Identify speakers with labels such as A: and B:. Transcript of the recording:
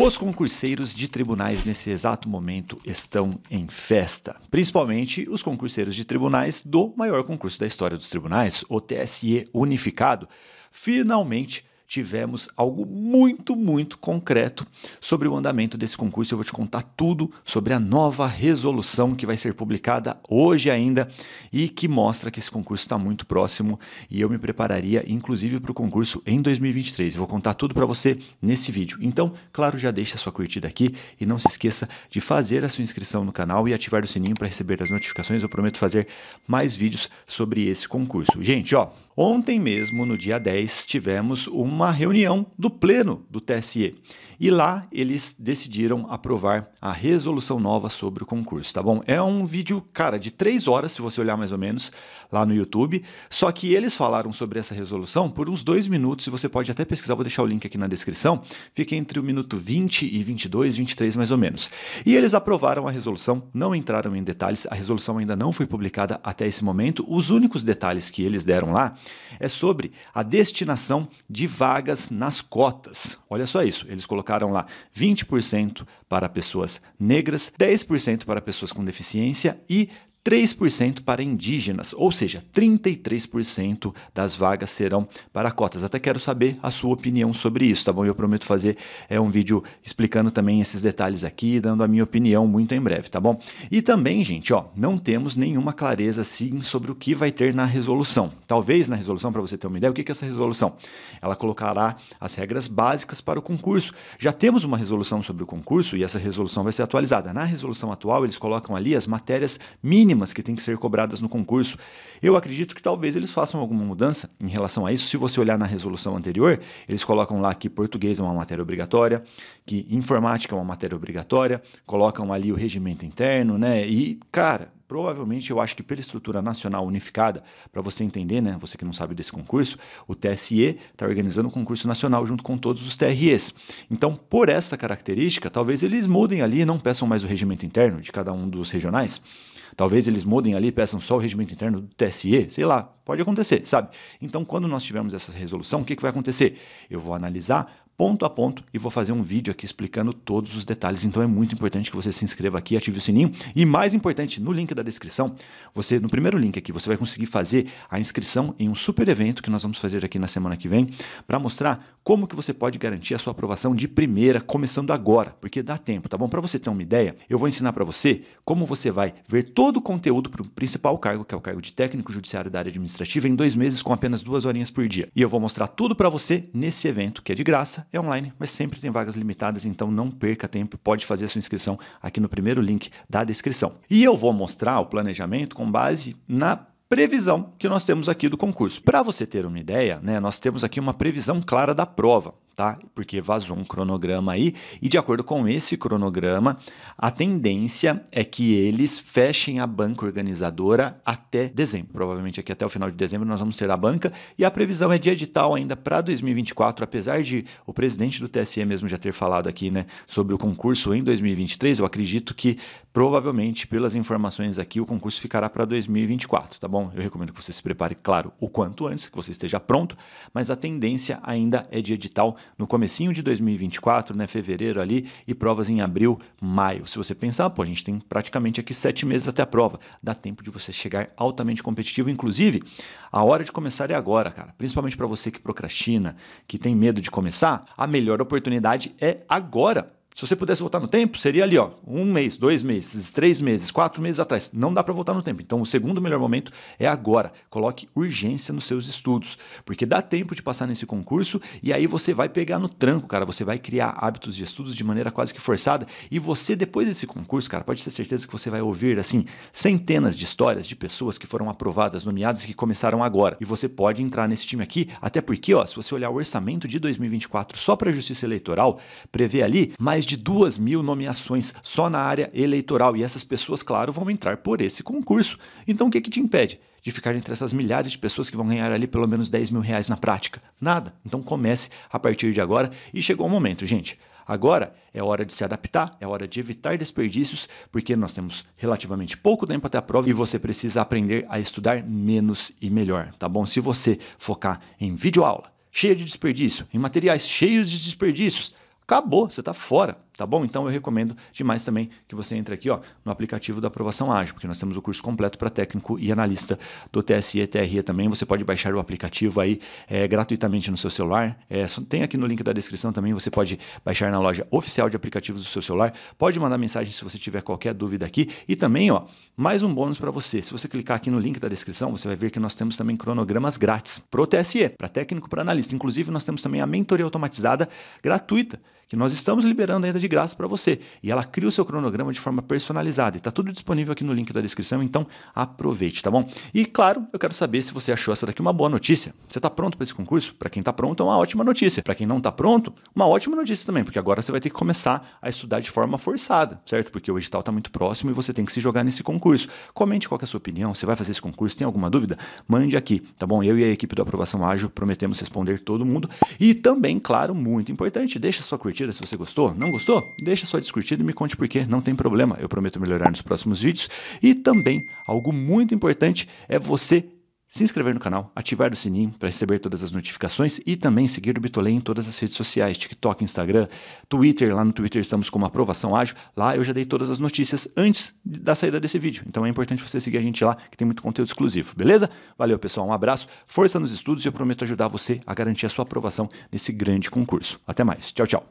A: Os concurseiros de tribunais nesse exato momento estão em festa, principalmente os concurseiros de tribunais do maior concurso da história dos tribunais, o TSE Unificado. Finalmente tivemos algo muito, muito concreto sobre o andamento desse concurso. Eu vou te contar tudo sobre a nova resolução que vai ser publicada hoje ainda e que mostra que esse concurso está muito próximo e eu me prepararia, inclusive, para o concurso em 2023. Eu vou contar tudo para você nesse vídeo. Então, claro, já deixa a sua curtida aqui e não se esqueça de fazer a sua inscrição no canal e ativar o sininho para receber as notificações. Eu prometo fazer mais vídeos sobre esse concurso. Gente, ó, ontem mesmo, no dia 10, tivemos um uma reunião do Pleno do TSE. E lá eles decidiram aprovar a resolução nova sobre o concurso, tá bom? É um vídeo, cara, de três horas, se você olhar mais ou menos, lá no YouTube. Só que eles falaram sobre essa resolução por uns dois minutos, e você pode até pesquisar, vou deixar o link aqui na descrição. Fica entre o minuto 20 e 22, 23 mais ou menos. E eles aprovaram a resolução, não entraram em detalhes, a resolução ainda não foi publicada até esse momento. Os únicos detalhes que eles deram lá é sobre a destinação de vagas pagas nas cotas. Olha só isso, eles colocaram lá 20% para pessoas negras, 10% para pessoas com deficiência e 3% para indígenas, ou seja, 33% das vagas serão para cotas. Até quero saber a sua opinião sobre isso, tá bom? Eu prometo fazer é, um vídeo explicando também esses detalhes aqui, dando a minha opinião muito em breve, tá bom? E também, gente, ó, não temos nenhuma clareza sim sobre o que vai ter na resolução. Talvez na resolução, para você ter uma ideia, o que é essa resolução? Ela colocará as regras básicas para o concurso. Já temos uma resolução sobre o concurso e essa resolução vai ser atualizada. Na resolução atual, eles colocam ali as matérias mínimas mínimas que têm que ser cobradas no concurso. Eu acredito que talvez eles façam alguma mudança em relação a isso. Se você olhar na resolução anterior, eles colocam lá que português é uma matéria obrigatória, que informática é uma matéria obrigatória, colocam ali o regimento interno, né? E, cara, provavelmente eu acho que pela estrutura nacional unificada, para você entender, né, você que não sabe desse concurso, o TSE está organizando o concurso nacional junto com todos os TREs. Então, por essa característica, talvez eles mudem ali, não peçam mais o regimento interno de cada um dos regionais, Talvez eles mudem ali, peçam só o regimento interno do TSE, sei lá, pode acontecer, sabe? Então, quando nós tivermos essa resolução, o que, que vai acontecer? Eu vou analisar ponto a ponto e vou fazer um vídeo aqui explicando todos os detalhes. Então é muito importante que você se inscreva aqui, ative o sininho e mais importante, no link da descrição, você no primeiro link aqui, você vai conseguir fazer a inscrição em um super evento que nós vamos fazer aqui na semana que vem para mostrar como que você pode garantir a sua aprovação de primeira começando agora, porque dá tempo, tá bom? Para você ter uma ideia, eu vou ensinar para você como você vai ver todo o conteúdo para o principal cargo, que é o cargo de técnico judiciário da área administrativa em dois meses com apenas duas horinhas por dia. E eu vou mostrar tudo para você nesse evento que é de graça é online, mas sempre tem vagas limitadas, então não perca tempo, pode fazer a sua inscrição aqui no primeiro link da descrição. E eu vou mostrar o planejamento com base na previsão que nós temos aqui do concurso. Para você ter uma ideia, né, nós temos aqui uma previsão clara da prova tá? Porque vazou um cronograma aí, e de acordo com esse cronograma, a tendência é que eles fechem a banca organizadora até dezembro. Provavelmente aqui até o final de dezembro nós vamos ter a banca, e a previsão é de edital ainda para 2024, apesar de o presidente do TSE mesmo já ter falado aqui, né, sobre o concurso em 2023, eu acredito que Provavelmente, pelas informações aqui, o concurso ficará para 2024, tá bom? Eu recomendo que você se prepare, claro, o quanto antes, que você esteja pronto, mas a tendência ainda é de edital no comecinho de 2024, né, fevereiro ali, e provas em abril, maio. Se você pensar, pô, a gente tem praticamente aqui sete meses até a prova, dá tempo de você chegar altamente competitivo, inclusive, a hora de começar é agora, cara, principalmente para você que procrastina, que tem medo de começar, a melhor oportunidade é agora. Se você pudesse voltar no tempo, seria ali, ó, um mês, dois meses, três meses, quatro meses atrás. Não dá para voltar no tempo. Então, o segundo melhor momento é agora. Coloque urgência nos seus estudos, porque dá tempo de passar nesse concurso e aí você vai pegar no tranco, cara. Você vai criar hábitos de estudos de maneira quase que forçada. E você, depois desse concurso, cara, pode ter certeza que você vai ouvir, assim, centenas de histórias de pessoas que foram aprovadas, nomeadas e que começaram agora. E você pode entrar nesse time aqui, até porque, ó, se você olhar o orçamento de 2024 só para a Justiça Eleitoral, prevê ali mais de duas mil nomeações só na área eleitoral. E essas pessoas, claro, vão entrar por esse concurso. Então o que, que te impede? de ficar entre essas milhares de pessoas que vão ganhar ali pelo menos 10 mil reais na prática? Nada. Então comece a partir de agora e chegou o momento, gente. Agora é hora de se adaptar, é hora de evitar desperdícios, porque nós temos relativamente pouco tempo até a prova e você precisa aprender a estudar menos e melhor, tá bom? Se você focar em videoaula cheia de desperdício, em materiais cheios de desperdícios, acabou, você está fora, tá bom? Então eu recomendo demais também que você entre aqui ó, no aplicativo da aprovação ágil, porque nós temos o curso completo para técnico e analista do TSE TRE também. Você pode baixar o aplicativo aí é, gratuitamente no seu celular. É, tem aqui no link da descrição também, você pode baixar na loja oficial de aplicativos do seu celular. Pode mandar mensagem se você tiver qualquer dúvida aqui. E também, ó, mais um bônus para você. Se você clicar aqui no link da descrição, você vai ver que nós temos também cronogramas grátis para o TSE, para técnico, para analista. Inclusive, nós temos também a mentoria automatizada gratuita que nós estamos liberando ainda de graça para você. E ela cria o seu cronograma de forma personalizada. E está tudo disponível aqui no link da descrição, então aproveite, tá bom? E claro, eu quero saber se você achou essa daqui uma boa notícia. Você está pronto para esse concurso? Para quem está pronto, é uma ótima notícia. Para quem não está pronto, uma ótima notícia também, porque agora você vai ter que começar a estudar de forma forçada, certo? Porque o edital está muito próximo e você tem que se jogar nesse concurso. Comente qual é a sua opinião, você vai fazer esse concurso, tem alguma dúvida? Mande aqui, tá bom? Eu e a equipe do Aprovação Ágil prometemos responder todo mundo. E também, claro, muito importante, deixa sua curtida curtida se você gostou. Não gostou? Deixa sua descurtida e me conte por quê. não tem problema. Eu prometo melhorar nos próximos vídeos. E também, algo muito importante é você se inscrever no canal, ativar o sininho para receber todas as notificações e também seguir o Bitolê em todas as redes sociais, TikTok, Instagram, Twitter. Lá no Twitter estamos com uma aprovação ágil. Lá eu já dei todas as notícias antes da saída desse vídeo. Então é importante você seguir a gente lá, que tem muito conteúdo exclusivo, beleza? Valeu, pessoal. Um abraço, força nos estudos e eu prometo ajudar você a garantir a sua aprovação nesse grande concurso. Até mais. Tchau, tchau.